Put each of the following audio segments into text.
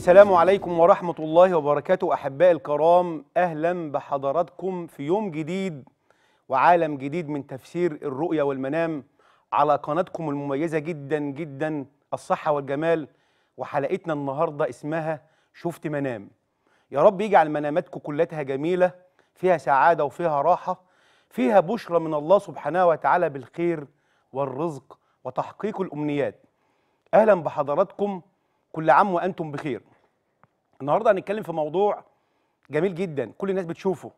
السلام عليكم ورحمة الله وبركاته أحبائي الكرام أهلا بحضراتكم في يوم جديد وعالم جديد من تفسير الرؤية والمنام على قناتكم المميزة جدا جدا الصحة والجمال وحلقتنا النهاردة اسمها شفت منام يا رب يجعل مناماتكم كلها جميلة فيها سعادة وفيها راحة فيها بشرى من الله سبحانه وتعالى بالخير والرزق وتحقيق الأمنيات أهلا بحضراتكم كل عام وأنتم بخير النهارده هنتكلم في موضوع جميل جدا كل الناس بتشوفه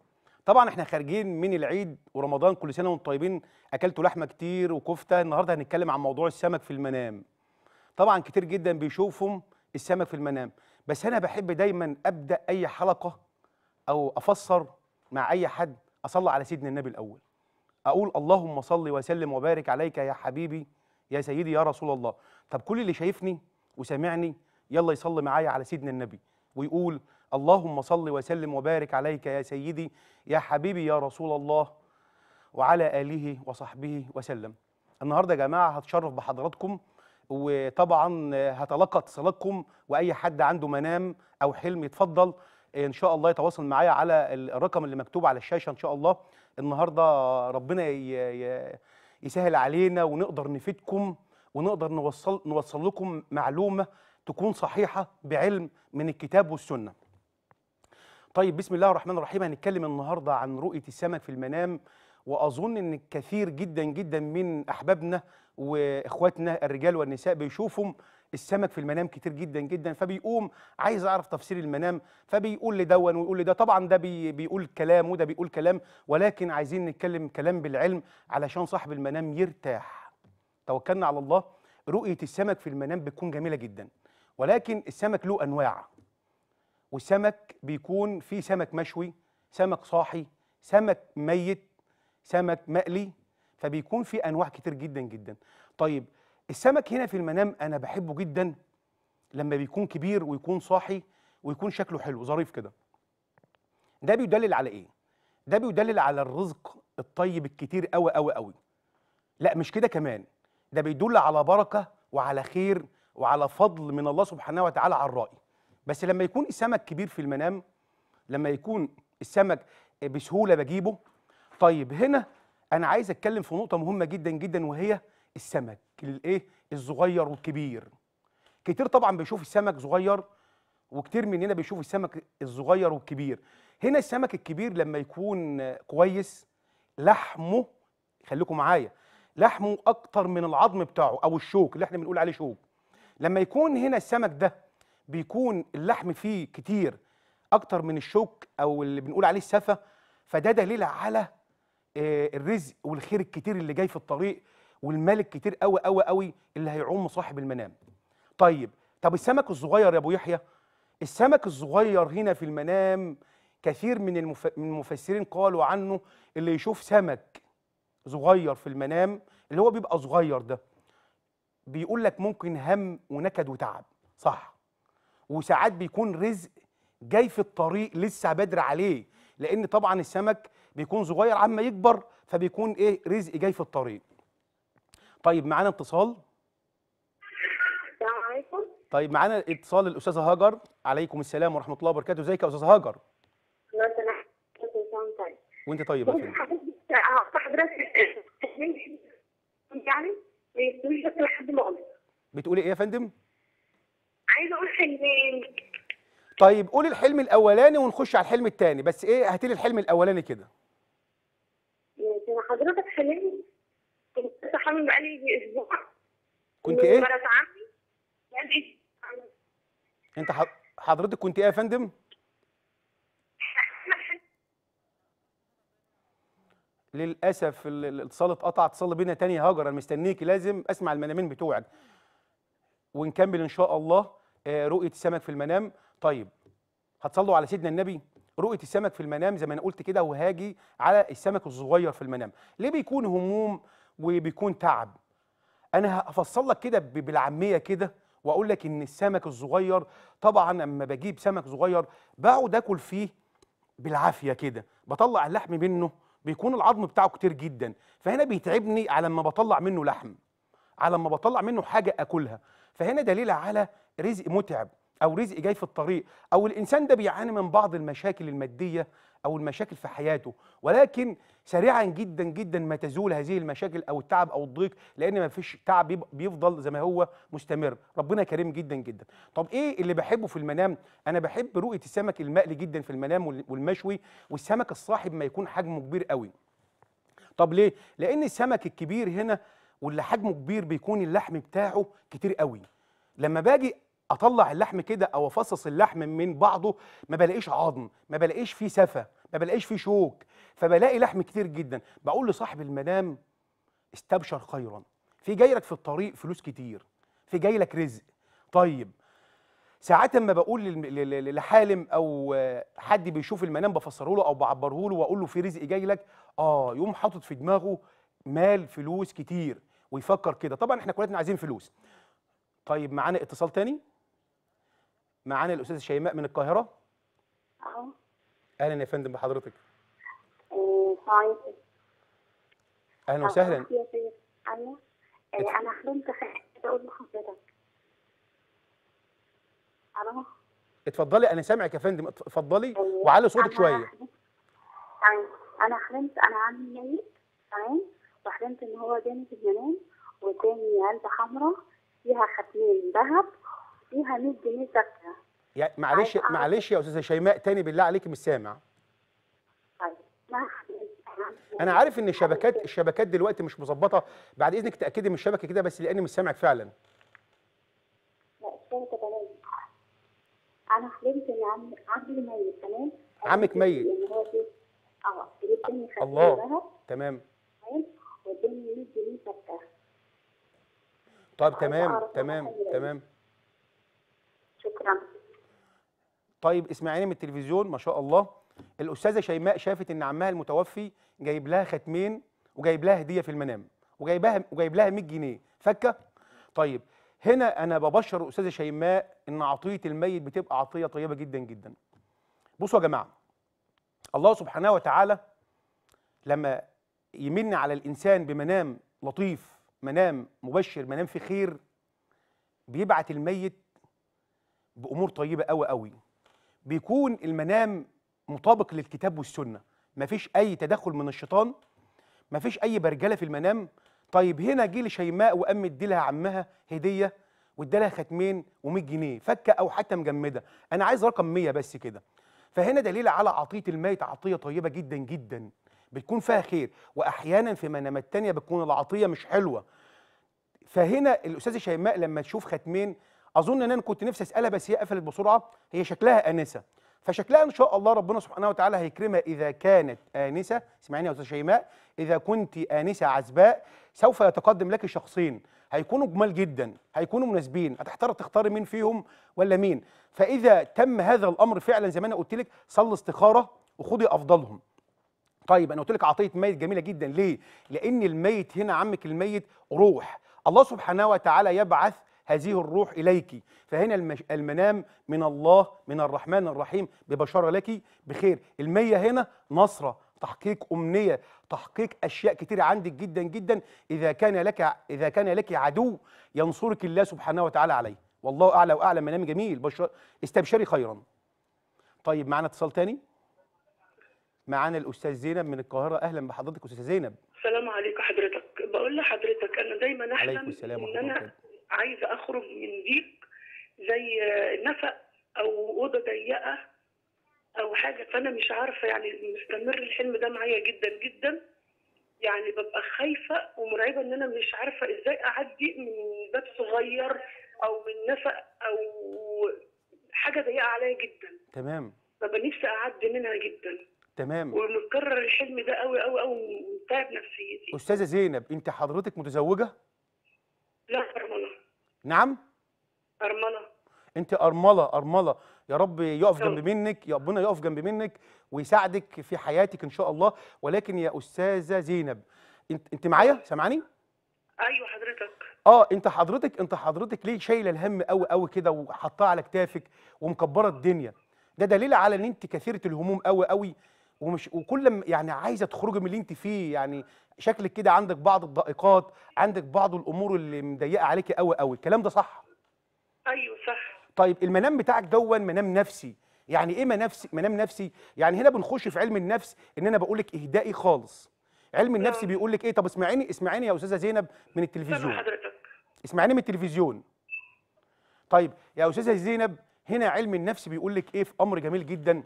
طبعا احنا خارجين من العيد ورمضان كل سنه وانتم طيبين اكلتوا لحمه كتير وكفته النهارده هنتكلم عن موضوع السمك في المنام طبعا كتير جدا بيشوفهم السمك في المنام بس انا بحب دايما ابدا اي حلقه او افسر مع اي حد اصلي على سيدنا النبي الاول اقول اللهم صل وسلم وبارك عليك يا حبيبي يا سيدي يا رسول الله طب كل اللي شايفني وسامعني يلا يصلي معايا على سيدنا النبي ويقول اللهم صل وسلم وبارك عليك يا سيدي يا حبيبي يا رسول الله وعلى آله وصحبه وسلم النهاردة يا جماعة هتشرف بحضراتكم وطبعا هتلقى اتصالاتكم وأي حد عنده منام أو حلم يتفضل إن شاء الله يتواصل معايا على الرقم اللي مكتوب على الشاشة إن شاء الله النهاردة ربنا يسهل علينا ونقدر نفيدكم ونقدر نوصل, نوصل لكم معلومة تكون صحيحه بعلم من الكتاب والسنه طيب بسم الله الرحمن الرحيم هنتكلم النهارده عن رؤيه السمك في المنام واظن ان كثير جدا جدا من احبابنا واخواتنا الرجال والنساء بيشوفهم السمك في المنام كتير جدا جدا فبيقوم عايز اعرف تفسير المنام فبيقول لي دون ويقول لي ده طبعا ده بي بيقول كلام وده بيقول كلام ولكن عايزين نتكلم كلام بالعلم علشان صاحب المنام يرتاح توكلنا على الله رؤيه السمك في المنام بتكون جميله جدا ولكن السمك له انواع والسمك بيكون في سمك مشوي سمك صاحي سمك ميت سمك مقلي فبيكون في انواع كتير جدا جدا طيب السمك هنا في المنام انا بحبه جدا لما بيكون كبير ويكون صاحي ويكون شكله حلو ظريف كده ده بيدلل على ايه ده بيدلل على الرزق الطيب الكتير قوي قوي قوي لا مش كده كمان ده بيدل على بركه وعلى خير وعلى فضل من الله سبحانه وتعالى على الرأي بس لما يكون السمك كبير في المنام لما يكون السمك بسهولة بجيبه طيب هنا أنا عايز أتكلم في نقطة مهمة جدا جدا وهي السمك الايه الصغير والكبير كتير طبعا بيشوف السمك صغير وكتير مننا بيشوف السمك الصغير والكبير هنا السمك الكبير لما يكون كويس لحمه خليكم معايا لحمه اكتر من العظم بتاعه او الشوك اللي احنا بنقول عليه شوك لما يكون هنا السمك ده بيكون اللحم فيه كتير اكتر من الشوك او اللي بنقول عليه السفه فده دليل على آه، الرزق والخير الكتير اللي جاي في الطريق والمال الكتير قوي قوي قوي اللي هيعوم صاحب المنام طيب طب السمك الصغير يا ابو يحيى السمك الصغير هنا في المنام كثير من المفسرين قالوا عنه اللي يشوف سمك صغير في المنام اللي هو بيبقى صغير ده بيقول لك ممكن هم ونكد وتعب صح وساعات بيكون رزق جاي في الطريق لسه بدر عليه لان طبعا السمك بيكون صغير عما يكبر فبيكون ايه رزق جاي في الطريق طيب معانا اتصال السلام عليكم طيب معانا اتصال الاستاذه هاجر عليكم السلام ورحمه الله وبركاته ازيك يا استاذه هاجر طيب. وانت طيب يا فندم حضرتك آه، يعني بيسويش لحد ما بتقولي ايه يا فندم؟ عايزه اقول حلمين طيب قولي الحلم الاولاني ونخش على الحلم الثاني بس ايه هاتي لي الحلم الاولاني كده انا حضرتك حلمت كنت حامل بقالي اسبوع كنت ايه؟ مرات عمي انت حضرتك كنت ايه يا فندم؟ للاسف الاتصال اتقطع اتصل بينا تاني يا هاجر انا مستنيكي لازم اسمع المنامين بتوعك ونكمل ان شاء الله آه، رؤيه السمك في المنام طيب هتصلوا على سيدنا النبي رؤيه السمك في المنام زي ما انا قلت كده وهاجي على السمك الصغير في المنام ليه بيكون هموم وبيكون تعب انا هفصل لك كده بالعاميه كده واقول لك ان السمك الصغير طبعا اما بجيب سمك صغير بقعد اكل فيه بالعافيه كده بطلع اللحم منه بيكون العظم بتاعه كتير جدا فهنا بيتعبني على ما بطلع منه لحم على ما بطلع منه حاجه اكلها فهنا دليل على رزق متعب او رزق جاي في الطريق او الانسان ده بيعاني من بعض المشاكل الماديه او المشاكل في حياته ولكن سريعا جدا جدا ما تزول هذه المشاكل او التعب او الضيق لان ما فيش تعب بيفضل زي ما هو مستمر ربنا كريم جدا جدا طب ايه اللي بحبه في المنام انا بحب رؤيه السمك المقلي جدا في المنام والمشوي والسمك الصاحب ما يكون حجمه كبير قوي طب ليه لان السمك الكبير هنا واللي حجمه كبير بيكون اللحم بتاعه كتير قوي لما باجي اطلع اللحم كده او افصص اللحم من بعضه ما بلاقيش عظم ما بلاقيش فيه سفه ما بلاقيش فيه شوك فبلاقي لحم كتير جدا بقول لصاحب المنام استبشر خيرا في جاي لك في الطريق فلوس كتير في جاي لك رزق طيب ساعات اما بقول لحالم او حد بيشوف المنام بفسره له او بعبره له واقول له في رزق جاي لك اه يقوم حاطط في دماغه مال فلوس كتير ويفكر كده طبعا احنا كلنا عايزين فلوس طيب معانا اتصال تاني معانا الاستاذه شيماء من القاهره اهو اهلا يا فندم بحضرتك إيه، طيب. اهلا أه، وسهلا انا إيه، انا حلمت اقول لحضرتك اتفضلي انا سامعك يا فندم اتفضلي إيه، وعلي صوتك شويه طيب، انا حلمت انا عندي ميت تمام وحلمت ان هو جاني في المنام واداني قلبه حمراء فيها ختمين ذهب فيها 100 جنيه زكاه يعني معلش معلش يا استاذه شيماء تاني بالله عليك مش سامع طيب انا عارف ان الشبكات الشبكات دلوقتي مش مظبطه بعد اذنك تاكدي من الشبكه كده بس لاني مش سامعك فعلا لا الشبكه تمام انا حلمت ان عمي عمي ميت تمام عمك ميت اه الله تمام تمام طيب تمام تمام تمام شكرا طيب اسمعيني من التلفزيون ما شاء الله الاستاذه شيماء شافت ان عمها المتوفي جايب لها ختمين وجايب لها هديه في المنام وجايبها وجايب لها 100 جنيه فكه طيب هنا انا ببشر الاستاذه شيماء ان عطيه الميت بتبقى عطيه طيبه جدا جدا بصوا يا جماعه الله سبحانه وتعالى لما يمن على الانسان بمنام لطيف منام مبشر منام في خير بيبعت الميت بامور طيبه قوي قوي بيكون المنام مطابق للكتاب والسنه مفيش اي تدخل من الشيطان مفيش اي برجله في المنام طيب هنا جه لشيماء وقام اديلها عمها هديه وادالها ختمين و100 جنيه فكه او حتى مجمده انا عايز رقم 100 بس كده فهنا دليل على عطيه الميت عطيه طيبه جدا جدا بتكون فيها خير واحيانا في منامات تانية بتكون العطيه مش حلوه فهنا الاستاذه شيماء لما تشوف ختمين اظن ان انا كنت نفسي اسالها بس هي قفلت بسرعه هي شكلها انسه فشكلها ان شاء الله ربنا سبحانه وتعالى هيكرمها اذا كانت انسه اسمعيني يا استاذ شيماء اذا كنت انسه عزباء سوف يتقدم لك شخصين هيكونوا جمال جدا هيكونوا مناسبين هتحتار تختاري مين فيهم ولا مين فاذا تم هذا الامر فعلا زي ما انا قلت لك صلي استخاره وخدي افضلهم طيب انا قلت لك عطيه ميت جميله جدا ليه لان الميت هنا عمك الميت روح الله سبحانه وتعالى يبعث هذه الروح إليك فهنا المنام من الله من الرحمن الرحيم ببشارة لك بخير المية هنا نصرة تحقيق أمنية تحقيق أشياء كتير عندك جدا جدا إذا كان لك إذا كان لك عدو ينصرك الله سبحانه وتعالى عليه والله أعلى وأعلم منام جميل بشر استبشري خيرا طيب معانا اتصال تاني معانا الأستاذ زينب من القاهرة أهلا بحضرتك أستاذ زينب السلام عليكم حضرتك بقول لحضرتك أنا دايما أحلم عليكم السلام إن أنا عايزه اخرج من ضيق زي نفق او اوضه ضيقه او حاجه فانا مش عارفه يعني مستمر الحلم ده معايا جدا جدا يعني ببقى خايفه ومرعبه ان انا مش عارفه ازاي اعدي من باب صغير او من نفق او حاجه ضيقه عليا جدا تمام ببقى نفسي اعدي منها جدا تمام ومتكرر الحلم ده قوي قوي قوي ومتعب نفسيتي استاذه زينب انت حضرتك متزوجه لا نعم ارمله انت ارمله ارمله يا رب يقف جنب منك يا ربنا يقف جنب منك ويساعدك في حياتك ان شاء الله ولكن يا استاذه زينب انت انت معايا سامعاني ايوه حضرتك اه انت حضرتك انت حضرتك ليه شايله الهم قوي قوي كده وحطاه على كتافك ومكبره الدنيا ده دليل على ان انت كثيره الهموم قوي قوي ومش وكل يعني عايزه تخرجي من اللي انت فيه يعني شكلك كده عندك بعض الضائقات عندك بعض الامور اللي مضيقه عليكي قوي قوي الكلام ده صح ايوه صح طيب المنام بتاعك دون منام نفسي يعني ايه منام نفسي منام نفسي يعني هنا بنخش في علم النفس ان انا بقول لك اهدائي خالص علم النفس نعم. بيقول لك ايه طب اسمعيني اسمعيني يا استاذه زينب من التلفزيون حضرتك اسمعيني من التلفزيون طيب يا استاذه زينب هنا علم النفس بيقول لك ايه في امر جميل جدا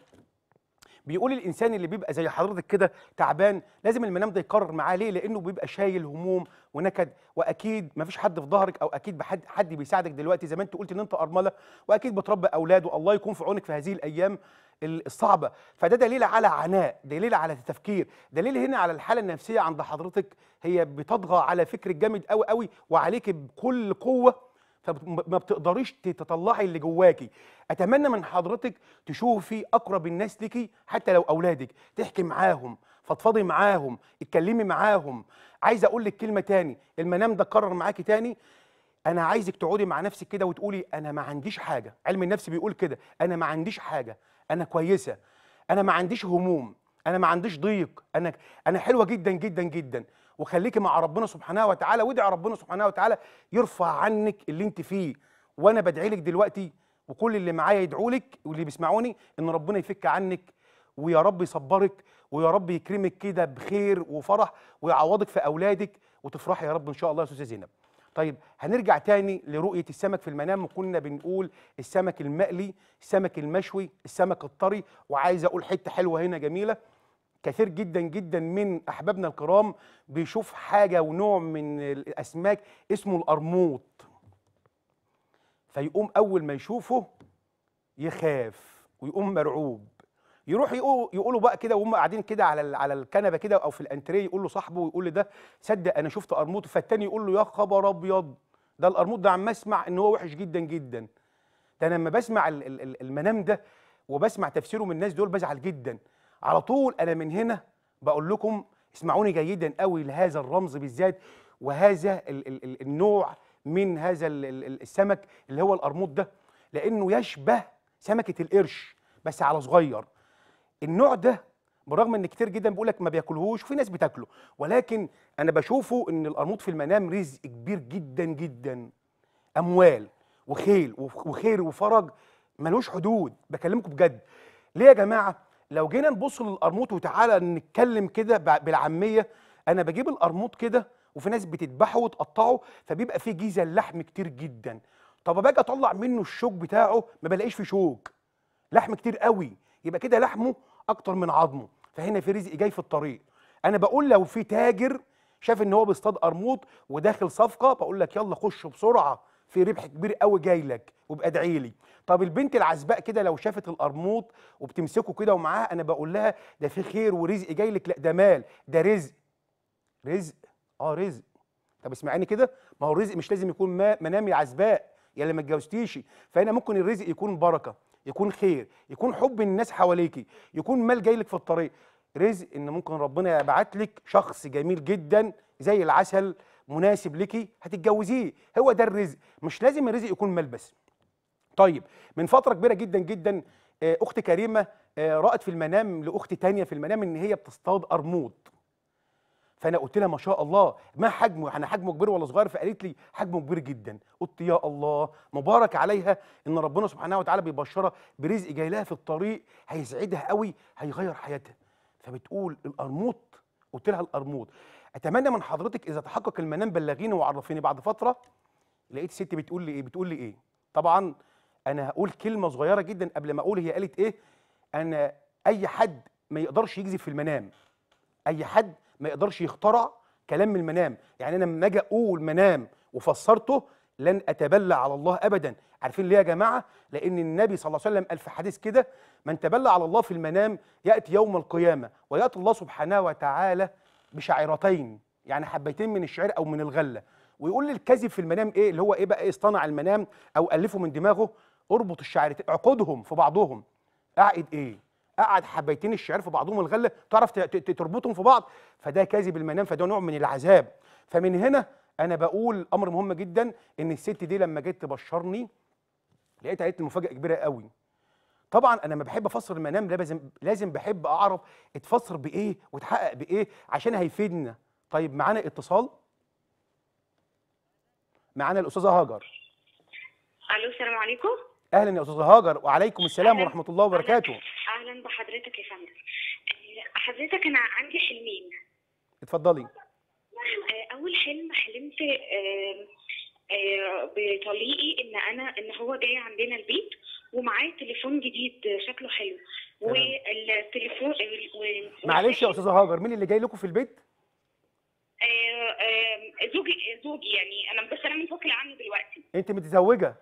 بيقول الانسان اللي بيبقى زي حضرتك كده تعبان لازم المنام ده يقرر معاه ليه لانه بيبقى شايل هموم ونكد واكيد مفيش حد في ظهرك او اكيد بحد حد بيساعدك دلوقتي زي ما انت قلت ان انت ارمله واكيد بتربي اولاد والله يكون في عونك في هذه الايام الصعبه فده دليل على عناء دليل على تفكير دليل هنا على الحاله النفسيه عند حضرتك هي بتطغى على فكرك جامد قوي قوي وعليك بكل قوه فما بتقدريش تطلعي اللي جواكي اتمنى من حضرتك تشوفي اقرب الناس ليكي حتى لو اولادك تحكي معاهم فضفضي معاهم اتكلمي معاهم عايز اقول لك كلمه تاني المنام ده قرر معاكي تاني انا عايزك تقعدي مع نفسك كده وتقولي انا ما عنديش حاجه علم النفس بيقول كده انا ما عنديش حاجه انا كويسه انا ما عنديش هموم انا ما عنديش ضيق انا انا حلوه جدا جدا جدا وخليكي مع ربنا سبحانه وتعالى وادعي ربنا سبحانه وتعالى يرفع عنك اللي انت فيه وانا بدعي لك دلوقتي وكل اللي معايا يدعوا لك واللي بيسمعوني ان ربنا يفك عنك ويا رب يصبرك ويا رب يكرمك كده بخير وفرح ويعوضك في اولادك وتفرحي يا رب ان شاء الله يا استاذه زينب طيب هنرجع تاني لرؤية السمك في المنام وكنا بنقول السمك المقلي السمك المشوي السمك الطري وعايز أقول حتة حلوة هنا جميلة كثير جدا جدا من احبابنا الكرام بيشوف حاجه ونوع من الاسماك اسمه القرموط فيقوم اول ما يشوفه يخاف ويقوم مرعوب يروح يقول يقولوا بقى كده وهم قاعدين كده على على الكنبه كده او في الانتريه يقول له صاحبه ويقول له ده صدق انا شفت قرموط فالتاني يقول له يا خبر ابيض ده القرموط ده عم اسمع ان هو وحش جدا جدا ده انا لما بسمع المنام ده وبسمع تفسيره من الناس دول بزعل جدا على طول انا من هنا بقول لكم اسمعوني جيدا قوي لهذا الرمز بالذات وهذا الـ الـ الـ النوع من هذا الـ الـ السمك اللي هو القرموط ده لانه يشبه سمكه القرش بس على صغير النوع ده بالرغم ان كتير جدا بيقول لك ما بياكلهوش وفي ناس بتاكله ولكن انا بشوفه ان القرموط في المنام رزق كبير جدا جدا اموال وخيل وخير وفرج ملوش حدود بكلمكم بجد ليه يا جماعه لو جينا نبص للقرموط وتعالى نتكلم كده بالعاميه انا بجيب القرموط كده وفي ناس بتذبحه وتقطعه فبيبقى فيه جيزه اللحم كتير جدا طب باجي اطلع منه الشوك بتاعه ما بلاقيش فيه شوك لحم كتير قوي يبقى كده لحمه اكتر من عظمه فهنا في رزق جاي في الطريق انا بقول لو في تاجر شاف ان هو بيصطاد قرموط وداخل صفقه بقول لك يلا خش بسرعه في ربح كبير قوي جاي لك وابقى لي طب البنت العزباء كده لو شافت القرموط وبتمسكه كده ومعاها انا بقول لها ده في خير ورزق جاي لك لا ده مال ده رزق رزق اه رزق طب اسمعيني كده ما هو الرزق مش لازم يكون ما منامي عزباء يا اللي يعني ما اتجوزتيش فهنا ممكن الرزق يكون بركه يكون خير يكون حب الناس حواليكي يكون مال جاي لك في الطريق رزق ان ممكن ربنا يبعت لك شخص جميل جدا زي العسل مناسب لكي هتتجوزيه هو ده الرزق مش لازم الرزق يكون مال بس طيب من فتره كبيره جدا جدا آه، اخت كريمه آه، رأت في المنام لاخت تانية في المنام ان هي بتصطاد قرموط فانا قلت لها ما شاء الله ما حجمه انا حجمه كبير ولا صغير فقالت لي حجمه كبير جدا قلت يا الله مبارك عليها ان ربنا سبحانه وتعالى بيبشرها برزق جاي لها في الطريق هيسعدها قوي هيغير حياتها فبتقول القرموط قلت لها القرموط اتمنى من حضرتك اذا تحقق المنام بلغيني وعرفيني بعد فتره لقيت ستي بتقول لي ايه بتقول لي ايه طبعا انا هقول كلمه صغيره جدا قبل ما اقول هي قالت ايه انا اي حد ما يقدرش يكذب في المنام اي حد ما يقدرش يخترع كلام من المنام يعني انا لما اجي اقول منام وفسرته لن اتبلى على الله ابدا عارفين ليه يا جماعه لان النبي صلى الله عليه وسلم قال في حديث كده من تبلى على الله في المنام ياتي يوم القيامه وياتي الله سبحانه وتعالى بشعيرتين يعني حبيتين من الشعير او من الغله ويقول للكذب في المنام ايه اللي هو ايه بقى اصطنع المنام او الفه من دماغه اربط الشعر اعقدهم في بعضهم اعقد ايه اقعد حبيتين الشعر في بعضهم الغله تعرف تربطهم في بعض فده كاذب المنام فده نوع من العذاب فمن هنا انا بقول امر مهم جدا ان الست دي لما جيت تبشرني لقيت لقيت مفاجاه كبيره قوي طبعا انا لما بحب افسر المنام لازم لازم بحب اعرف اتفسر بايه واتحقق بايه عشان هيفيدنا طيب معانا اتصال معانا الاستاذه هاجر الو السلام عليكم اهلا يا استاذه هاجر وعليكم السلام ورحمه الله وبركاته اهلا بحضرتك يا فندم آه، حضرتك انا عندي حلمين اتفضلي آه، اول حلم حلمت آه، بطليقي ان انا ان هو جاي عندنا البيت ومعايا تليفون جديد شكله حلو والتليفون معلش يا استاذه هاجر مين اللي جاي لكم في البيت؟ زوجي زوجي يعني انا بس انا متوكله عنه دلوقتي انت متزوجه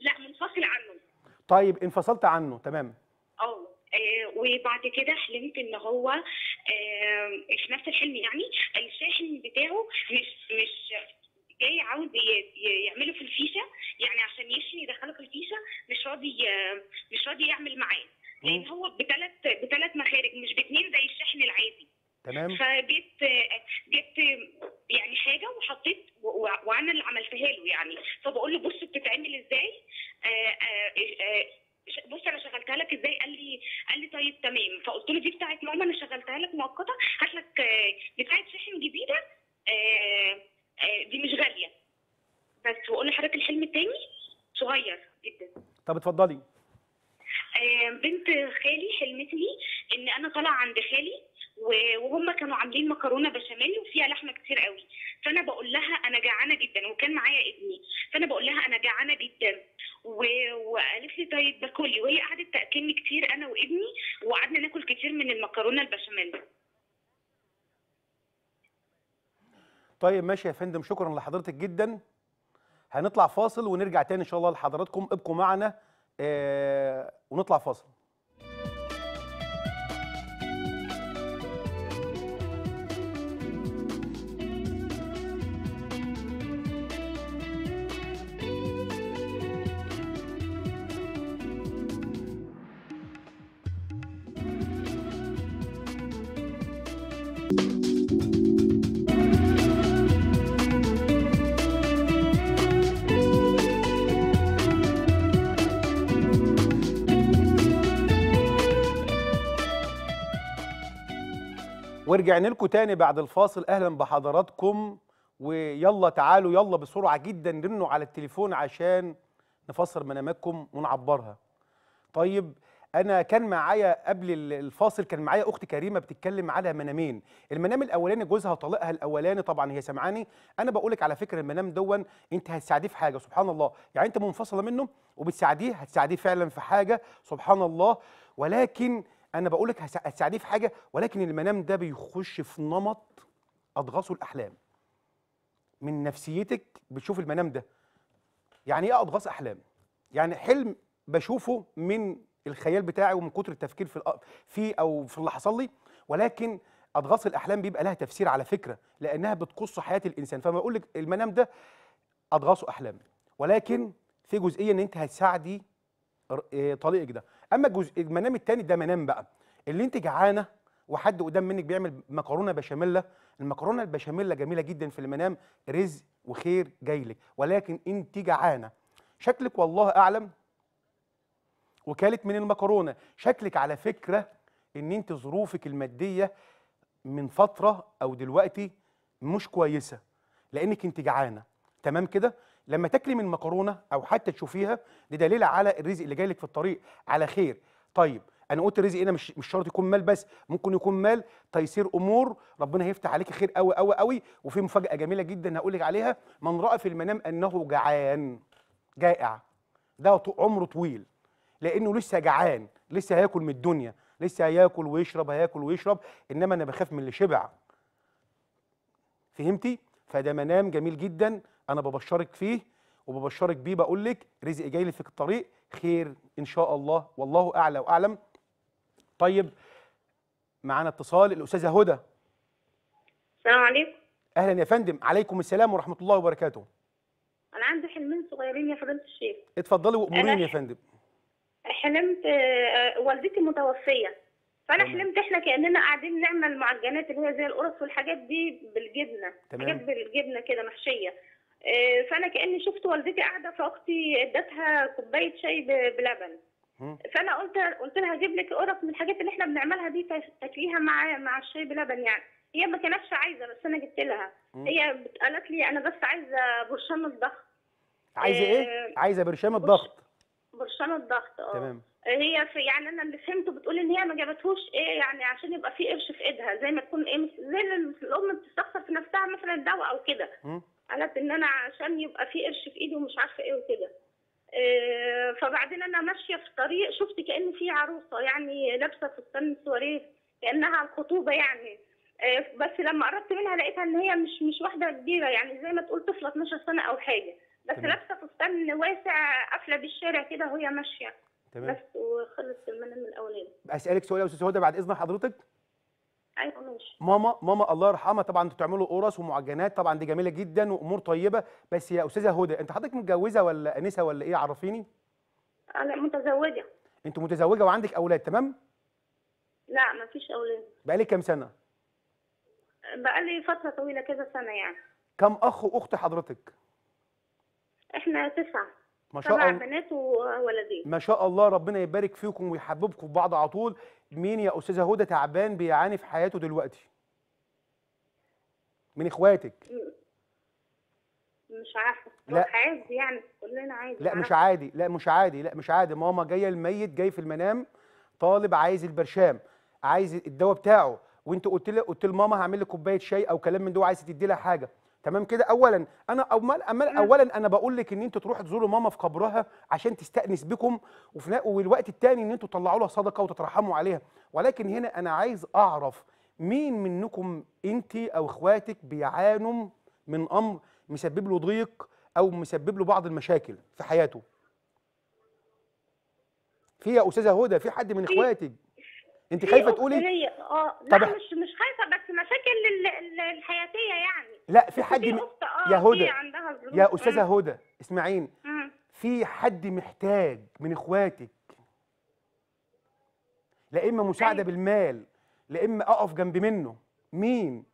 لا منفصل عنه طيب انفصلت عنه تمام اه, آه، وبعد كده حلمت ان هو آه، في نفس الحلم يعني الشاحن بتاعه مش مش جاي عاوز يعمله في الفيشه يعني عشان يشحن يدخله في الفيشه مش راضي مش راضي يعمل معاه لان هو بثلاث بثلاث مخارج مش باثنين زي الشحن العادي تمام فجبت جبت يعني حاجه وحطيت وانا اللي عملتها له يعني فبقول له بص بتتعمل ازاي آه، آه، آه، بص انا شغلتها لك ازاي قال لي قال لي طيب تمام فقلت له دي بتاعت ماما انا شغلتها لك مؤقته هات لك بتاعت شاحن جديده دي مش غاليه بس وقول لحضرتك الحلم التاني صغير جدا طب اتفضلي بنت خالي حلمتني ان انا طالعه عند خالي وهم كانوا عاملين مكرونه بشاميل وفيها لحمه كتير قوي فانا بقول لها انا جعانه جدا وكان معايا ابني فانا بقول لها انا جعانه جدا وقالت لي طيب باكلي وهي قعدت تاكلني كتير انا وابني وقعدنا ناكل كتير من المكرونه البشاميل طيب ماشي يا فندم شكرا لحضرتك جدا هنطلع فاصل ونرجع تاني ان شاء الله لحضراتكم ابقوا معنا آه، ونطلع فاصل ورجعنا لكم تاني بعد الفاصل اهلا بحضراتكم ويلا تعالوا يلا بسرعه جدا رنوا على التليفون عشان نفسر مناماتكم ونعبرها طيب انا كان معايا قبل الفاصل كان معايا اختي كريمه بتتكلم على منامين المنام الاولاني جوزها وطليقها الاولاني طبعا هي سامعاني انا بقول لك على فكره المنام دون انت هتساعديه في حاجه سبحان الله يعني انت منفصله منه وبتساعديه هتساعديه فعلا في حاجه سبحان الله ولكن انا بقول لك هتساعديه في حاجه ولكن المنام ده بيخش في نمط اضغاثه الاحلام من نفسيتك بتشوف المنام ده يعني ايه اضغاث احلام يعني حلم بشوفه من الخيال بتاعي ومن كتر التفكير في فيه او في اللي حصل لي ولكن اضغاث الاحلام بيبقى لها تفسير على فكره لانها بتقص حياه الانسان فما اقول لك المنام ده اضغاثه احلام ولكن في جزئيه ان انت هتساعدي آه، طليقك ده اما الجزء المنام الثاني ده منام بقى اللي انت جعانه وحد قدام منك بيعمل مكرونه بشاميلا المكرونه البشاميلا جميله جدا في المنام رزق وخير جاي لك ولكن انت جعانه شكلك والله اعلم وكالت من المكرونه شكلك على فكره ان انت ظروفك الماديه من فتره او دلوقتي مش كويسه لانك انت جعانه تمام كده لما تاكلي من مكرونه او حتى تشوفيها دي دليل على الرزق اللي جاي لك في الطريق على خير طيب انا قلت الرزق هنا مش مش شرط يكون مال بس ممكن يكون مال تيسير امور ربنا هيفتح عليك خير قوي قوي قوي وفي مفاجاه جميله جدا هقول لك عليها من راى في المنام انه جعان جائع ده عمره طويل لانه لسه جعان لسه هياكل من الدنيا لسه هياكل ويشرب هياكل ويشرب انما انا بخاف من اللي شبع فهمتي فده منام جميل جدا انا ببشرك فيه وببشرك بيه بقول لك رزقي جاي لي في الطريق خير ان شاء الله والله اعلى واعلم طيب معانا اتصال الاستاذه هدى السلام عليكم اهلا يا فندم عليكم السلام ورحمه الله وبركاته انا عندي حلمين صغيرين يا فضيله الشيخ اتفضلي وامريني يا فندم حلمت آه، والدتي متوفيه فانا تمام. حلمت احنا كاننا قاعدين نعمل معجنات اللي هي زي القرص والحاجات دي بالجبنه تمام. حاجات بالجبنه كده محشيه آه، فانا كاني شفت والدتي قاعده فاختي ادتها كوبايه شاي بلبن فانا قلت قلت لها هجيب لك قرص من الحاجات اللي احنا بنعملها دي تاكليها مع مع الشاي بلبن يعني هي ما كانتش عايزه بس انا جبت لها هي قالت لي انا بس عايزه برشام الضغط عايزه ايه آه، عايزه برشام الضغط برشام الضغط اه تمام هي في يعني انا اللي فهمته بتقول ان هي ما جابتهوش ايه يعني عشان يبقى في قرش في ايدها زي ما تكون ايه زي الام بتستخسر في نفسها مثلا دواء او كده قالت ان انا عشان يبقى في قرش في ايدي ومش عارفه ايه وكده آه، فبعدين انا ماشيه في الطريق شفت كان في عروسه يعني لابسه فستان سواريه كانها الخطوبه يعني آه، بس لما قربت منها لقيتها ان هي مش مش واحده كبيره يعني زي ما تقول طفله 12 سنه او حاجه بس لابسه فستان واسع قافله بالشارع كده وهي ماشيه تمام بس وخلص المنام الاولاني اسالك سؤال يا استاذ هدى بعد اذن حضرتك ايوه ماشي ماما ماما الله يرحمها طبعا انتوا بتعملوا قرص ومعجنات طبعا دي جميله جدا وامور طيبه بس يا استاذه هدى انت حضرتك متجوزه ولا انسه ولا ايه عرفيني انا متزوجه انت متزوجه وعندك اولاد تمام لا ما فيش اولاد بقالك كام سنه بقالي فتره طويله كذا سنه يعني كم اخ واخت حضرتك احنا تسعه ما شاء الله بنات وولدين ما شاء الله ربنا يبارك فيكم ويحببكم في بعض على طول مين يا استاذه هدى تعبان بيعاني في حياته دلوقتي من اخواتك مش عارفه لا عادي يعني كلنا عادي لا مش عادي لا مش عادي لا مش عادي ماما جايه الميت جاي في المنام طالب عايز البرشام عايز الدواء بتاعه وانت قلت له قلت لماما هعمل لك كوبايه شاي او كلام من ده وعايزه تدي لها حاجه تمام كده اولا انا امال أمال اولا انا بقول لك ان انتوا تروحوا تزوروا ماما في قبرها عشان تستانس بكم وفي والوقت الثاني ان انتوا تطلعوا لها صدقه وتترحموا عليها ولكن هنا انا عايز اعرف مين منكم انت او اخواتك بيعانوا من امر مسبب له ضيق او مسبب له بعض المشاكل في حياته في يا استاذه هدى في حد من اخواتك انت خايفه تقولي هي اه لا طب... مش مش خايفه بس مشاكل الحياتيه يعني لا في حد م... آه يا هدى عندها ظروف يا استاذه هدى اسمعيني في حد محتاج من اخواتك لا اما مساعده أيوة. بالمال لا اما اقف جنب منه مين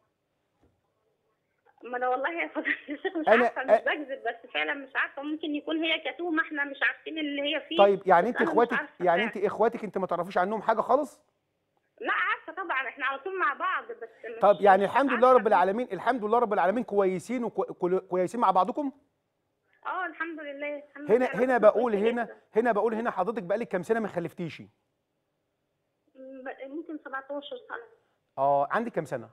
ما انا والله يا فضل مش أنا عارفه مش بكذب بس فعلا مش عارفه ممكن يكون هي كتومه احنا مش عارفين اللي هي فيه طيب يعني انت اخواتك يعني انت اخواتك انت ما تعرفيش عنهم حاجه خالص لا عارفه طبعا احنا على طول مع بعض بس طب يعني الحمد لله رب العالمين الحمد لله رب العالمين كويسين وكويسين مع بعضكم اه الحمد لله الحمد هنا لله هنا بقول هنا هنا بقول هنا حضرتك بقالك كام سنه ما خلفتيشي ممكن 17 سنه اه عندي كام سنه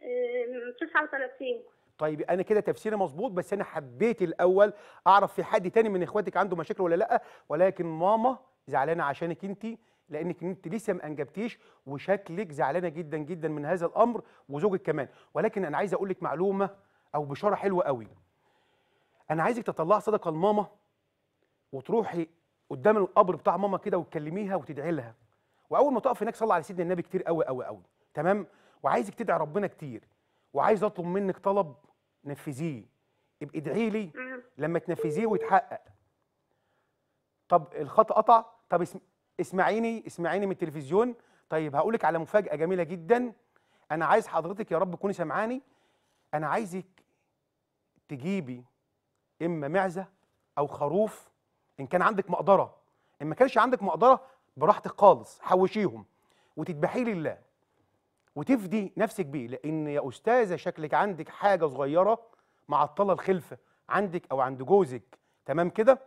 39 طيب انا كده تفسيري مظبوط بس انا حبيت الاول اعرف في حد تاني من اخواتك عنده مشاكل ولا لا ولكن ماما زعلانه عشانك انتي لانك انت لسه ما انجبتيش وشكلك زعلانه جدا جدا من هذا الامر وزوجك كمان ولكن انا عايز اقول لك معلومه او بشاره حلوه قوي انا عايزك تطلعي صدقه لماما وتروحي قدام القبر بتاع ماما كده وتكلميها وتدعي لها واول ما تقف هناك صلي على سيدنا النبي كتير قوي قوي قوي تمام وعايزك تدعي ربنا كتير وعايز اطلب منك طلب نفذيه ابقي ادعي لي لما تنفذيه ويتحقق طب الخط قطع طب اسم اسمعيني اسمعيني من التلفزيون طيب هقول لك على مفاجاه جميله جدا انا عايز حضرتك يا رب تكوني سامعاني انا عايزك تجيبي اما معزه او خروف ان كان عندك مقدره ان ما كانش عندك مقدره براحتك خالص حوشيهم وتذبحيه لله وتفدي نفسك بيه لان يا استاذه شكلك عندك حاجه صغيره معطله الخلفه عندك او عند جوزك تمام كده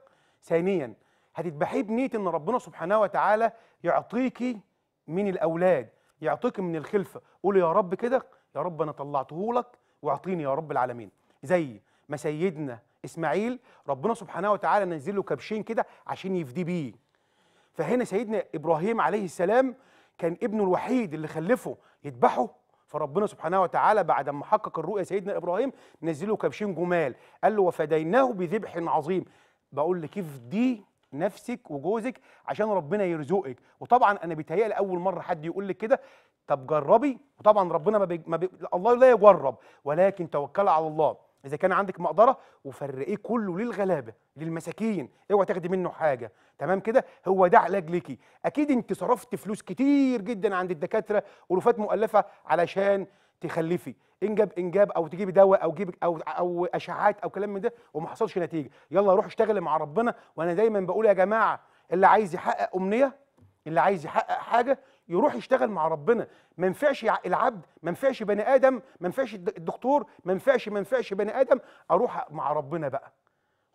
ثانيا هتذبحيه بنيه ان ربنا سبحانه وتعالى يعطيكي من الاولاد يعطيكي من الخلفه قولي يا رب كده يا رب انا طلعته لك واعطيني يا رب العالمين زي ما سيدنا اسماعيل ربنا سبحانه وتعالى نزل له كبشين كده عشان يفدي بيه فهنا سيدنا ابراهيم عليه السلام كان ابنه الوحيد اللي خلفه يذبحه فربنا سبحانه وتعالى بعد ما حقق الرؤيا سيدنا ابراهيم نزل له كبشين جمال قال له وفديناه بذبح عظيم بقول لك افدي نفسك وجوزك عشان ربنا يرزقك وطبعا انا بيتهيألي اول مره حد يقول لك كده طب جربي وطبعا ربنا ما, بي... ما بي... الله لا يجرب ولكن توكل على الله اذا كان عندك مقدره وفرقيه كله للغلابه للمساكين اوعى تاخدي منه حاجه تمام كده هو ده علاج ليكي اكيد انت صرفت فلوس كتير جدا عند الدكاتره ولوفات مؤلفه علشان تخلفي انجب انجاب او تجيبي دواء او تجيبي او او اشعاعات او كلام من ده وما حصلش نتيجه يلا روح اشتغلي مع ربنا وانا دايما بقول يا جماعه اللي عايز يحقق امنيه اللي عايز يحقق حاجه يروح يشتغل مع ربنا ما ينفعش العبد ما ينفعش بني ادم ما ينفعش الدكتور ما ينفعش ما ينفعش بني ادم اروح مع ربنا بقى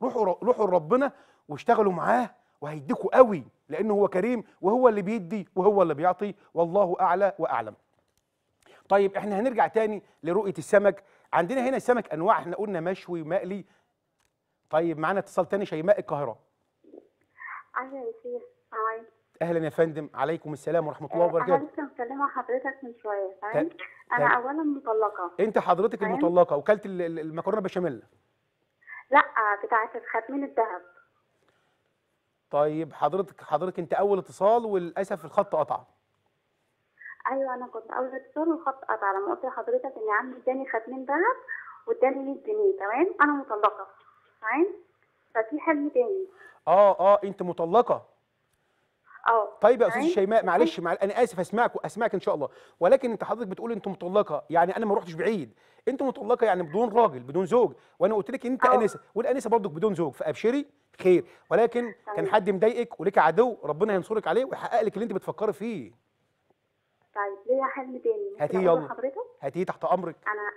روحوا روحوا لربنا واشتغلوا معاه وهيديكوا قوي لانه هو كريم وهو اللي بيدي وهو اللي بيعطي والله اعلى واعلم طيب احنا هنرجع تاني لرؤيه السمك عندنا هنا السمك انواع احنا قلنا مشوي ومقلي طيب معانا اتصال تاني شيماء القاهره اهلا يا شيخ اهلا يا فندم عليكم السلام ورحمه الله أه، وبركاته انا لسه مكلمه حضرتك من شويه فاهم انا اولا مطلقه انت حضرتك المطلقه وكلت المكرونه بشاميل لا آه، بتاعه الخاتمين الذهب طيب حضرتك حضرتك انت اول اتصال وللاسف الخط قطع ايوه انا كنت قاوله دكتور والخط قطع لما قلت لحضرتك ان عمي اداني خاتمين ذهب واداني 100 جنيه تمام انا مطلقه تمام ففي حلم تاني اه اه انت مطلقه اه طيب يا استاذ شيماء معلش مع... انا اسف اسمعك اسمعك ان شاء الله ولكن انت حضرتك بتقول انت مطلقه يعني انا ما رحتش بعيد انت مطلقه يعني بدون راجل بدون زوج وانا قلت لك انت آه. انسه والانسه برضك بدون زوج فابشري خير ولكن كان حد مضايقك ولك عدو ربنا هينصرك عليه ويحقق لك اللي انت بتفكري فيه طيب ليا حلم تاني هاتيه يلا هاتيه تحت امرك انا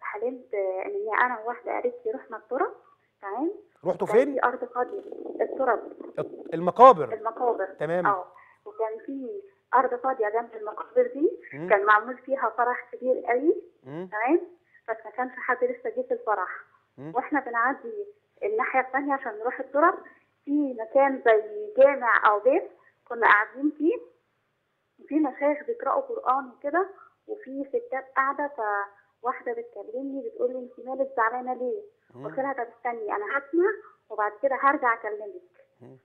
حلمت ان انا وواحده قريبتي رحنا الترب تمام رحتوا فين؟ في ارض فاضيه الترب المقابر المقابر تمام اه وكان في ارض فاضيه جنب المقابر دي مم. كان معمول فيها فرح كبير قوي تمام بس ما كانش حد لسه جه في الفرح مم. واحنا بنعدي الناحيه الثانيه عشان نروح الترب في مكان زي جامع او بيت كنا قاعدين فيه وفي مشايخ بيقرأوا قرآن وكده وفي ستات قاعدة فواحدة بتكلمني بتقول لي انت مالك زعلانة ليه؟ قلت لها طب استني انا هسمع وبعد كده هرجع اكلمك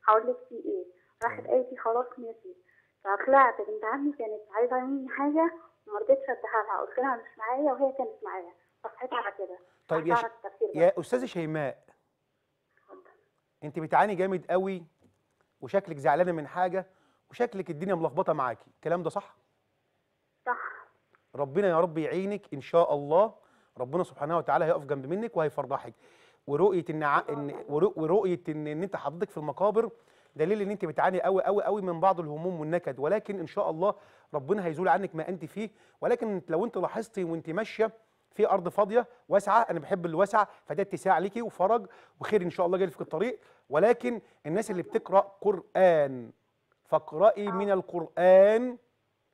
هقول لك في ايه؟ راحت قالت لي خلاص ماشي فطلعت بنت عمي كانت عايزة مني حاجة وما رضيتش اديها لها قلت لها مش معايا وهي كانت معايا فصحيت على كده طيب يا, ش... يا استاذة شيماء انت بتعاني جامد قوي وشكلك زعلانه من حاجه وشكلك الدنيا ملخبطه معاكي الكلام ده صح صح ربنا يا رب يعينك ان شاء الله ربنا سبحانه وتعالى هيقف جنب منك وهيفرحك ورؤيه ان ان ورؤيه ان ان انت حضرتك في المقابر دليل ان انت بتعاني قوي قوي قوي من بعض الهموم والنكد ولكن ان شاء الله ربنا هيزول عنك ما انت فيه ولكن لو انت لاحظتي وانت ماشيه في ارض فاضيه واسعه انا بحب الوسع فده اتساع ليكي وفرج وخير ان شاء الله جاي في الطريق ولكن الناس اللي بتقرا قران فاقرأي آه. من القرآن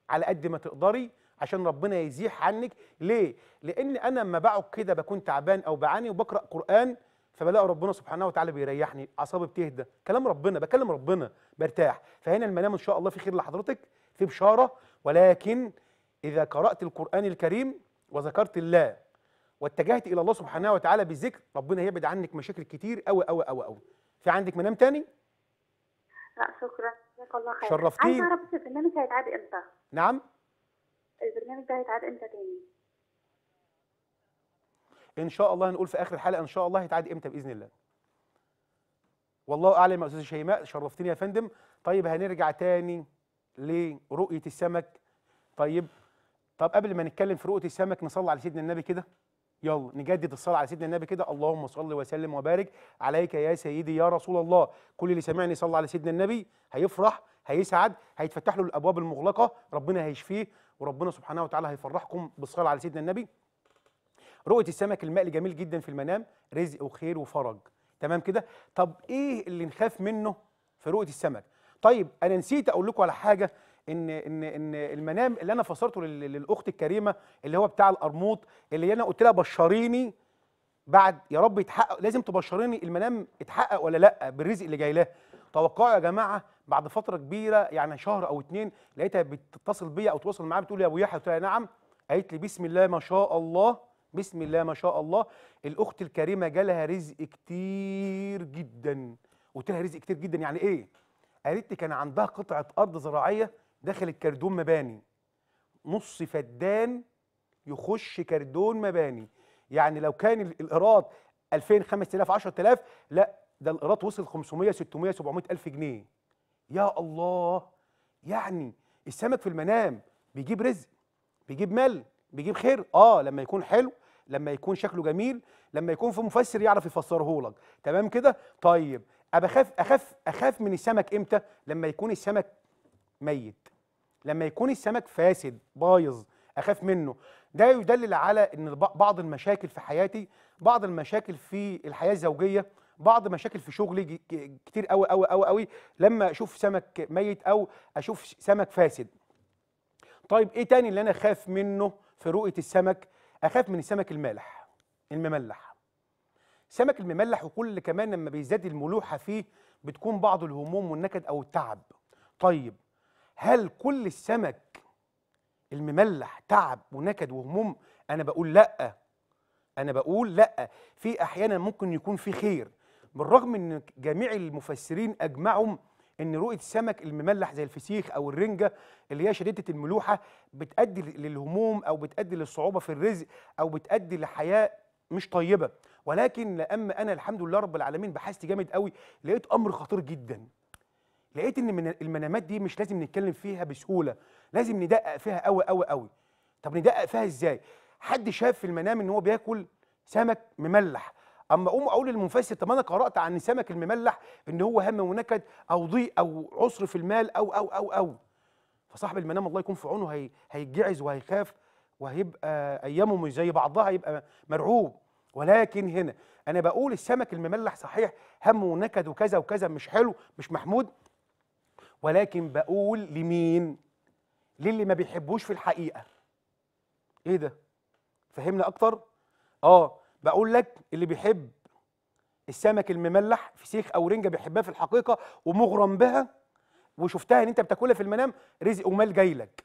على قد ما تقدري عشان ربنا يزيح عنك ليه؟ لأن أنا لما بقعد كده بكون تعبان أو بعاني وبقرأ قرآن فبلاقي ربنا سبحانه وتعالى بيريحني اعصابي بتهدى كلام ربنا بكلم ربنا برتاح فهنا المنام ان شاء الله في خير لحضرتك في بشاره ولكن اذا قرات القران الكريم وذكرت الله واتجهت الى الله سبحانه وتعالى بالذكر ربنا يبعد عنك مشاكل كتير أوي أوي أوي أوي في عندك منام تاني لا شكرا جزاك الله خير شرفتيني عايزه اعرف البرنامج هيتعاد امتى نعم البرنامج ده هيتعاد امتى تاني ان شاء الله هنقول في اخر الحلقه ان شاء الله هيتعاد امتى باذن الله والله اعلم يا استاذه شيماء شرفتيني يا فندم طيب هنرجع تاني لرؤيه السمك طيب طب قبل ما نتكلم في رؤيه السمك نصلي على سيدنا النبي كده يلا نجدد الصلاه على سيدنا النبي كده اللهم صل وسلم وبارك عليك يا سيدي يا رسول الله كل اللي سمعني صلى على سيدنا النبي هيفرح هيسعد هيتفتح له الابواب المغلقه ربنا هيشفيه وربنا سبحانه وتعالى هيفرحكم بالصلاه على سيدنا النبي رؤيه السمك الماء جميل جدا في المنام رزق وخير وفرج تمام كده طب ايه اللي نخاف منه في رؤيه السمك طيب انا نسيت اقول لكم على حاجه ان ان ان المنام اللي انا فسرته للاخت الكريمه اللي هو بتاع القرموط اللي انا قلت لها بشريني بعد يا رب يتحقق لازم تبشريني المنام اتحقق ولا لا بالرزق اللي جاي له توقعوا يا جماعه بعد فتره كبيره يعني شهر او اتنين لقيتها بتتصل بيا او تتواصل معايا بتقول يا ابو يحيى قلت لها نعم قالت لي بسم الله ما شاء الله بسم الله ما شاء الله الاخت الكريمه جالها رزق كتير جدا قلت لها رزق كتير جدا يعني ايه قالت لي كان عندها قطعه ارض زراعيه داخل الكردون مباني نص فدان يخش كردون مباني يعني لو كان الايراد 2000 5000 10000 لا ده الايراد وصل 500 600 700 الف جنيه يا الله يعني السمك في المنام بيجيب رزق بيجيب مال بيجيب خير اه لما يكون حلو لما يكون شكله جميل لما يكون في مفسر يعرف يفسره لك تمام كده طيب ابخاف اخاف اخاف من السمك امتى لما يكون السمك ميت لما يكون السمك فاسد بايظ اخاف منه ده يدلل على ان بعض المشاكل في حياتي بعض المشاكل في الحياه الزوجيه بعض مشاكل في شغلي كتير قوي قوي قوي قوي لما اشوف سمك ميت او اشوف سمك فاسد طيب ايه تاني اللي انا اخاف منه في رؤيه السمك اخاف من السمك المالح المملح السمك المملح وكل كمان لما بيزداد الملوحه فيه بتكون بعض الهموم والنكد او التعب طيب هل كل السمك المملح تعب ونكد وهموم انا بقول لا انا بقول لا في احيانا ممكن يكون في خير بالرغم ان جميع المفسرين اجمعوا ان رؤيه السمك المملح زي الفسيخ او الرنجه اللي هي شديده الملوحه بتؤدي للهموم او بتؤدي للصعوبه في الرزق او بتؤدي لحياه مش طيبه ولكن لما انا الحمد لله رب العالمين بحثت جامد قوي لقيت امر خطير جدا لقيت ان المنامات دي مش لازم نتكلم فيها بسهوله لازم ندقق فيها قوي قوي قوي طب ندقق فيها ازاي حد شاف في المنام ان هو بياكل سمك مملح اما اقوم اقول للمفسر طب انا قرات عن السمك المملح ان هو هم ونكد او ضيق او عسر في المال او او او او فصاحب المنام الله يكون في عونه هيتجعز وهيخاف وهيبقى ايامه مش زي بعضها يبقى مرعوب ولكن هنا انا بقول السمك المملح صحيح هم ونكد وكذا وكذا مش حلو مش محمود ولكن بقول لمين للي ما بيحبوش في الحقيقه ايه ده فهمنا اكتر اه بقول لك اللي بيحب السمك المملح في سيخ او رنجه بيحبها في الحقيقه ومغرم بها وشفتها ان انت بتاكلها في المنام رزق ومال جاي لك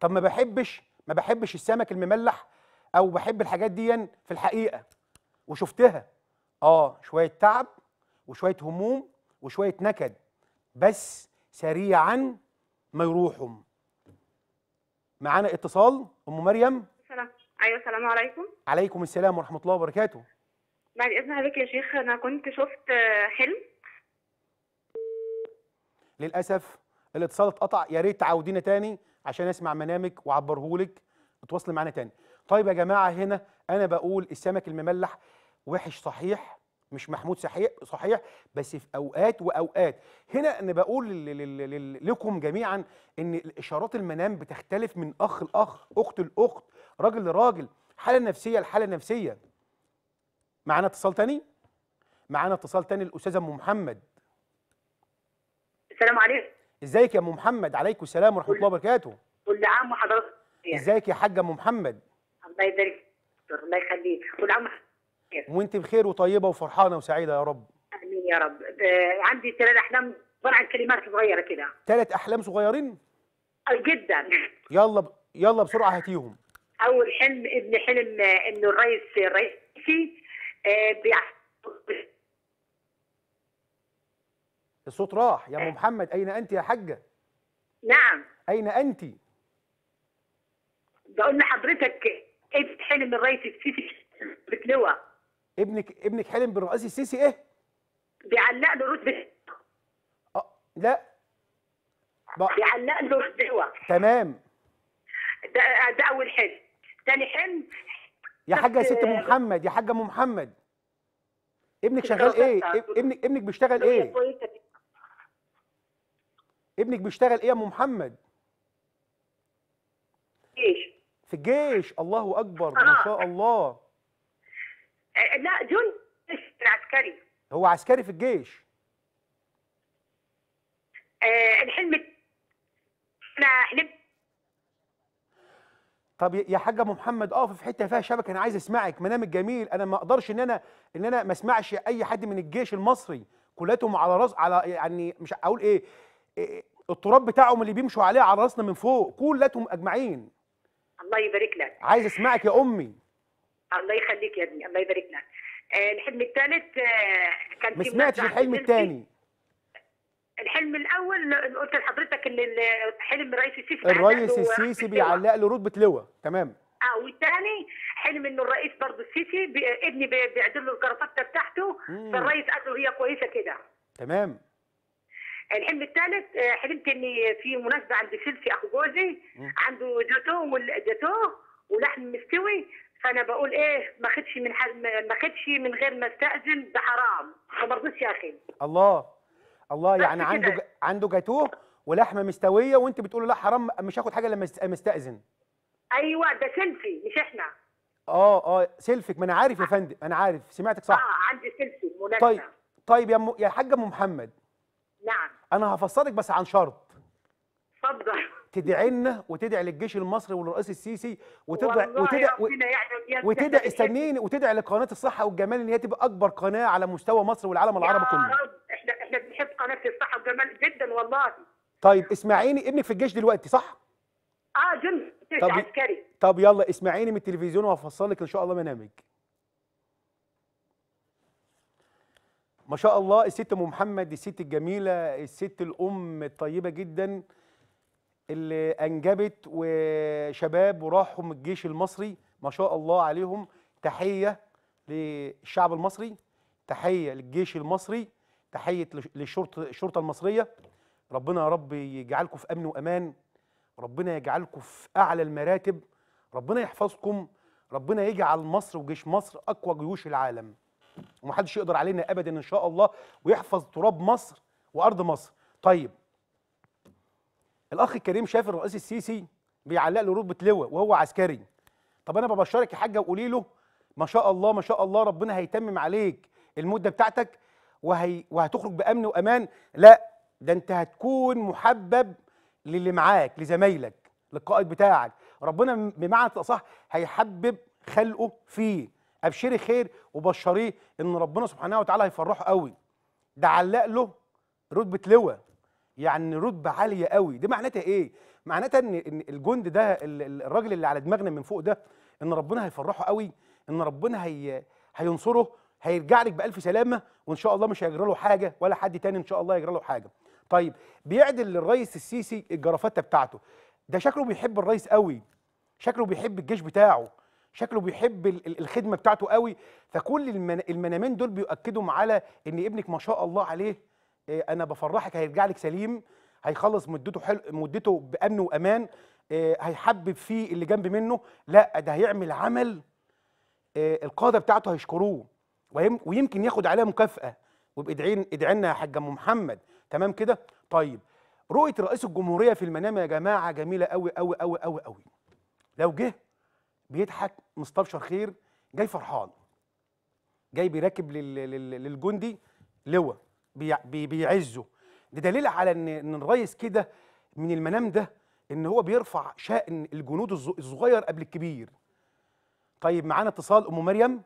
طب ما بحبش ما بحبش السمك المملح او بحب الحاجات دي في الحقيقه وشفتها اه شويه تعب وشويه هموم وشويه نكد بس سريعا ما يروحهم معانا اتصال ام مريم سلام ايوه السلام عليكم عليكم السلام ورحمه الله وبركاته بعد اذن حضرتك يا شيخ انا كنت شفت حلم للاسف الاتصال اتقطع يا ريت تعاودينا تاني عشان اسمع منامك واعبرهولك اتواصلي معانا تاني طيب يا جماعه هنا انا بقول السمك المملح وحش صحيح مش محمود صحيح صحيح بس في اوقات واوقات هنا انا بقول لكم جميعا ان اشارات المنام بتختلف من اخ لاخ اخت لاخت راجل لراجل حاله نفسيه لحاله نفسيه معانا اتصال تاني معانا اتصال تاني الاستاذه ام محمد السلام عليكم ازيك يا ام محمد عليكم السلام ورحمه الله وبركاته كل عام وحضرتك ازيك يا حاجه ام محمد الله يبارك الله يخليك كل عام بخير وانت بخير وطيبه وفرحانه وسعيده يا رب امين يا رب آه، عندي ثلاث احلام عباره عن كلمات صغيره كده ثلاث احلام صغيرين جدا يلا ب... يلا بسرعه هاتيهم اول حلم ابن حلم آه، انه الرئيس الرئيسي آه، الصوت راح يا ام محمد اين انت يا حجه نعم اين انت بقول لحضرتك ايه حلم الرئيس السيسي بتلوى ابنك ابنك حلم بالرئاسي السيسي ايه؟ بيعلق له رتبه اه لا بقى. بيعلق له رتبه تمام ده ده اول حلم تاني حلم يا حاجه يا ست ام آه، محمد يا حاجه ام محمد ابنك شغال ايه؟ ابنك ابنك بيشتغل ايه؟ ابنك بيشتغل ايه يا ام محمد؟ في الجيش في الجيش الله اكبر ما آه. شاء الله لا جندي عسكري هو عسكري في الجيش آه، الحلم انا حلمت طب يا حاجه ام محمد اقف في حته فيها شبكه انا عايز اسمعك منامك جميل انا ما اقدرش ان انا ان انا ما اسمعش اي حد من الجيش المصري كلاتهم على راس على يعني مش اقول ايه, إيه التراب بتاعهم اللي بيمشوا عليه على راسنا من فوق كلاتهم اجمعين الله يبارك لك عايز اسمعك يا امي الله يخليك يا ابني الله يبارك لك آه، الحلم الثالث آه، كان ما سمعتش الحلم الثاني الحلم الاول قلت لحضرتك ان حلم الرئيس السيسي الرئيس السيسي بيعلق له رتبه لواء تمام اه والثاني حلم انه الرئيس برضه السيسي ابني بيعدل له الكرافته بتاعته فالرئيس قال له هي كويسه كده تمام الحلم الثالث آه، حلمت اني في مناسبه عند سيلفي اخو جوزي عنده جاتوه جاتوه ولحم مستوي فانا بقول ايه ما خدش من حل ما خدش من غير ما استاذن ده حرام فما رضيتش يا اخي الله الله يعني عنده عنده جاتوه ولحمه مستويه وانت بتقول لا حرام مش هاخد حاجه لما استاذن ايوه ده سيلفي مش احنا اه اه سيلفك ما انا عارف يا آه. فندم انا عارف سمعتك صح اه عندي سيلفي مناسبه طيب طيب يا م... يا حاجه ام محمد نعم انا هفسرك بس عن شرط اتفضل تدعي لنا وتدعي للجيش المصري وللرئيس السيسي وتدعي وتدعي وتدعي استنيني وتدعي لقناه الصحه والجمال ان هي تبقى اكبر قناه على مستوى مصر والعالم العربي كله احنا احنا بنحب قناه الصحه والجمال جدا والله طيب اسمعيني ابنك في الجيش دلوقتي صح؟ اه جنب طب عسكري طب يلا اسمعيني من التلفزيون وهفصل لك ان شاء الله برنامج ما شاء الله الست ام محمد الست الجميله الست الام الطيبه جدا اللي انجبت وشباب وراحوا من الجيش المصري ما شاء الله عليهم تحيه للشعب المصري تحيه للجيش المصري تحيه للشرطه الشرطه المصريه ربنا يا رب يجعلكم في امن وامان ربنا يجعلكم في اعلى المراتب ربنا يحفظكم ربنا يجعل مصر وجيش مصر اقوى جيوش العالم ومحدش يقدر علينا ابدا ان شاء الله ويحفظ تراب مصر وارض مصر طيب الاخ الكريم شاف الرئيس السيسي بيعلق له رتبه لواء وهو عسكري طب انا ببشرك يا حاجه وقولي له ما شاء الله ما شاء الله ربنا هيتمم عليك المده بتاعتك وهي وهتخرج بامن وامان لا ده انت هتكون محبب للي معاك لزمايلك للقائد بتاعك ربنا بمعنى الاصح هيحبب خلقه فيه ابشري خير وبشريه ان ربنا سبحانه وتعالى هيفرحه قوي ده علق له رتبه لواء يعني رتبه عاليه قوي دي معناتها ايه معناتها ان الجند ده الراجل اللي على دماغنا من فوق ده ان ربنا هيفرحه قوي ان ربنا هي هينصره هيرجع لك بالف سلامه وان شاء الله مش هيجرى له حاجه ولا حد تاني ان شاء الله يجرى له حاجه طيب بيعدل للرئيس السيسي الجرافته بتاعته ده شكله بيحب الرئيس قوي شكله بيحب الجيش بتاعه شكله بيحب الخدمه بتاعته قوي فكل المنامين دول بيؤكدوا على ان ابنك ما شاء الله عليه إيه، انا بفرحك هيرجع لك سليم هيخلص مدته حلو مدته بامن وامان إيه، هيحبب فيه اللي جنب منه لا ده هيعمل عمل إيه، القاده بتاعته هيشكروه ويمكن ياخد عليها مكافاه وبادعين ادعي لنا يا حاج ام محمد تمام كده طيب رؤيه رئيس الجمهوريه في المنام يا جماعه جميله قوي قوي قوي قوي قوي لو جه بيضحك مستبشر خير جاي فرحان جاي بيركب للجندي لواء بي بيعزه ده دليل على ان ان الريس كده من المنام ده ان هو بيرفع شأن الجنود الصغير قبل الكبير طيب معانا اتصال ام مريم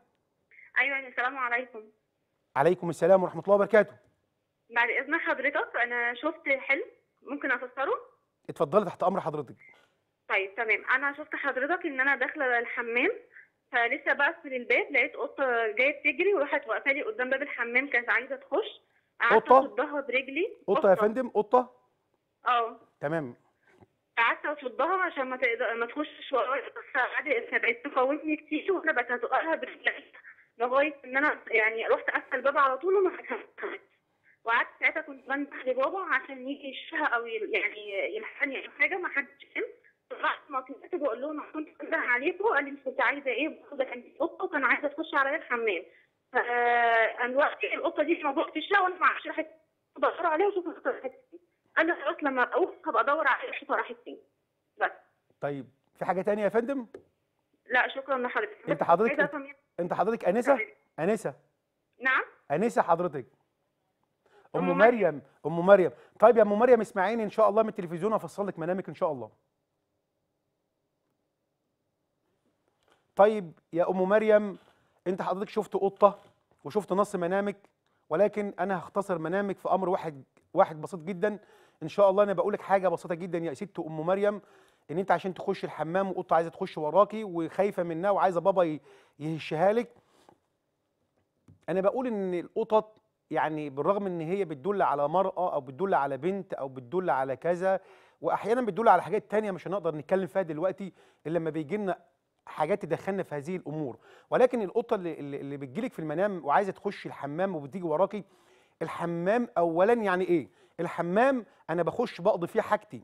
ايوه السلام عليكم عليكم السلام ورحمه الله وبركاته بعد اذن حضرتك انا شفت حلم ممكن افسره اتفضلي تحت امر حضرتك طيب تمام انا شفت حضرتك ان انا داخله الحمام فلسه بقفل الباب لقيت قطه جايه بتجري وراحت واقفه لي قدام باب الحمام كانت عايزه تخش قطة اصدها برجلي قطه يا فندم قطه اه تمام قعدت اصدها عشان ما ما تخشش ورايا بس قعدت بقت تفوتني كتير وانا بتزقها برجلي لغايه ان انا يعني رحت قفلت الباب على طول وما فتحتهاش وقعدت ساعتها كنت بنده لبابا عشان يجي يشها او يعني يلحقني او حاجه ما حدش فهم رحت ما طلعت بقول لهم انا كنت بنده عليكم قال لي انت كنت عايزه ايه ده كان قطه وكان عايزه تخش عليا الحمام آه، انا وقتي القطه دي ما دقتش وانا ما اعرفش راحت بدور عليها واشوف القطه راحت فين انا خلاص لما اروح هبقى ادور على القطه راحت فين بس طيب في حاجه ثانيه يا فندم لا شكرا لحضرتك انت حضرتك يعني؟ انت حضرتك انسه انسه نعم انسه حضرتك ام مريم. ام مريم طيب يا ام مريم اسمعيني ان شاء الله من التلفزيون أفصل لك منامك ان شاء الله طيب يا ام مريم انت حضرتك شفت قطه وشفت نص منامك ولكن انا هختصر منامك في امر واحد واحد بسيط جدا ان شاء الله انا بقول لك حاجه بسيطه جدا يا ست ام مريم ان انت عشان تخش الحمام وقطه عايزه تخش وراكي وخايفه منها وعايزه بابا يهشها لك انا بقول ان القطط يعني بالرغم ان هي بتدل على مرأة او بتدل على بنت او بتدل على كذا واحيانا بتدل على حاجات تانية مش هنقدر نتكلم فيها دلوقتي الا لما بيجي لنا حاجات تدخلنا في هذه الامور ولكن القطه اللي, اللي بتجيلك في المنام وعايزه تخش الحمام وبتيجي وراكي الحمام اولا يعني ايه الحمام انا بخش بقضي فيه حاجتي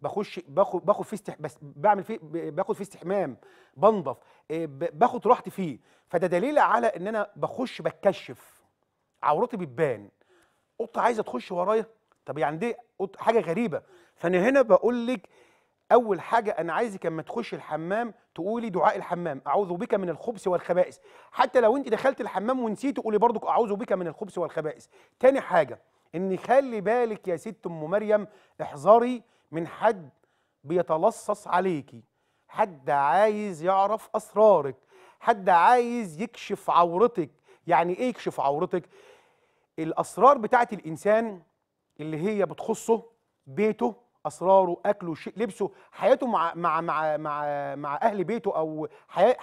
بخش باخد باخد فيه استح... بس بعمل فيه باخد فيه استحمام بنضف آه، باخد راحتي فيه فده دليل على ان انا بخش بتكشف عورتي بتبان قطه عايزه تخش ورايا طب يعني دي حاجه غريبه فانا هنا بقول لك اول حاجه انا عايزك لما تخشي الحمام تقولي دعاء الحمام اعوذ بك من الخبث والخبائث حتى لو انت دخلت الحمام ونسيت قولي برضك اعوذ بك من الخبث والخبائث تاني حاجه ان خلي بالك يا ست ام مريم احذري من حد بيتلصص عليكي حد عايز يعرف اسرارك حد عايز يكشف عورتك يعني ايه يكشف عورتك الاسرار بتاعت الانسان اللي هي بتخصه بيته اسراره اكله شيء لبسه حياته مع مع مع مع, مع اهل بيته او حياة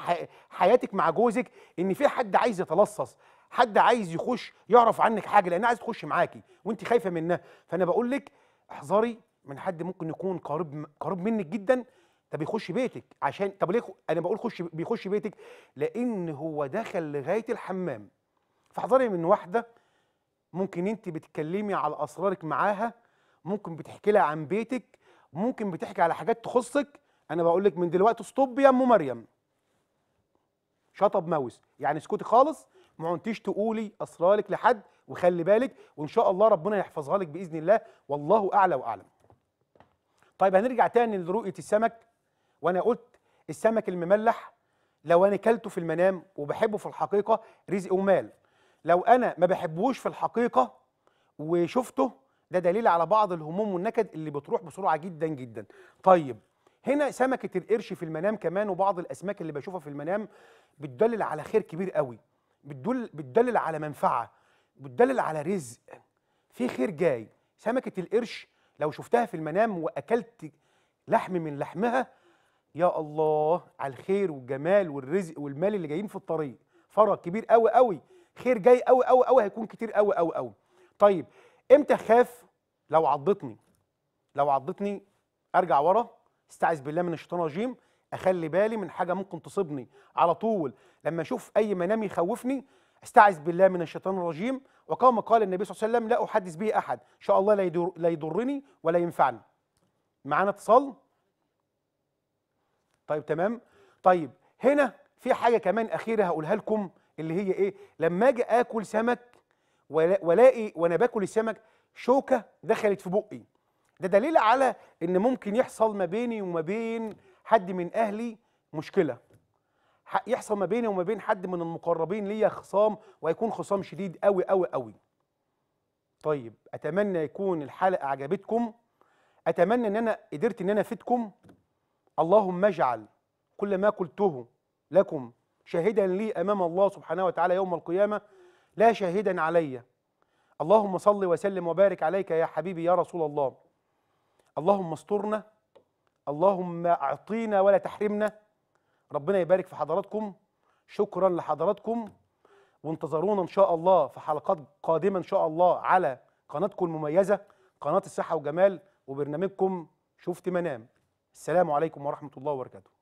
حياتك مع جوزك ان في حد عايز يتلصص حد عايز يخش يعرف عنك حاجه لان عايز تخش معاكي وانت خايفه منها فانا بقول لك احذري من حد ممكن يكون قريب قريب منك جدا ده بيخش بيتك عشان طب ليه انا بقول خش بيخش بيتك لان هو دخل لغايه الحمام فاحذري من واحده ممكن انت بتتكلمي على اسرارك معاها ممكن بتحكي لها عن بيتك ممكن بتحكي على حاجات تخصك انا بقول لك من دلوقتي ستوب يا ام مريم شطب ماوس يعني اسكتي خالص ما عنتيش تقولي اسرارك لحد وخلي بالك وان شاء الله ربنا يحفظها لك باذن الله والله اعلى واعلم طيب هنرجع تاني لرؤيه السمك وانا قلت السمك المملح لو انا كلته في المنام وبحبه في الحقيقه رزق ومال لو انا ما بحبوش في الحقيقه وشفته ده دليل على بعض الهموم والنكد اللي بتروح بسرعه جدا جدا طيب هنا سمكه القرش في المنام كمان وبعض الاسماك اللي بشوفها في المنام بتدلل على خير كبير قوي بتدل بتدلل على منفعه بتدلل على رزق في خير جاي سمكه القرش لو شفتها في المنام واكلت لحم من لحمها يا الله على الخير والجمال والرزق والمال اللي جايين في الطريق فرج كبير قوي قوي خير جاي قوي قوي قوي هيكون كتير قوي قوي قوي طيب امتى خاف لو عضتني لو عضتني ارجع ورا استعذ بالله من الشيطان الرجيم اخلي بالي من حاجه ممكن تصيبني على طول لما اشوف اي منام يخوفني استعذ بالله من الشيطان الرجيم وقام قال النبي صلى الله عليه وسلم لا احدث به احد ان شاء الله لا, يدر لا يضرني ولا ينفعني معانا اتصال طيب تمام طيب هنا في حاجه كمان اخيره هقولها لكم اللي هي ايه لما اجي اكل سمك والاقي وانا باكل السمك شوكه دخلت في بقي ده دليل على ان ممكن يحصل ما بيني وما بين حد من اهلي مشكله يحصل ما بيني وما بين حد من المقربين ليا خصام وهيكون خصام شديد قوي قوي قوي طيب اتمنى يكون الحلقه عجبتكم اتمنى ان انا قدرت ان انا افيدكم اللهم اجعل كل ما قلته لكم شاهدا لي امام الله سبحانه وتعالى يوم القيامه لا شاهدا عليّ اللهم صل وسلم وبارك عليك يا حبيبي يا رسول الله اللهم استرنا اللهم اعطينا ولا تحرمنا ربنا يبارك في حضراتكم شكرا لحضراتكم وانتظرونا ان شاء الله في حلقات قادمه ان شاء الله على قناتكم المميزه قناه الصحه وجمال وبرنامجكم شفت منام السلام عليكم ورحمه الله وبركاته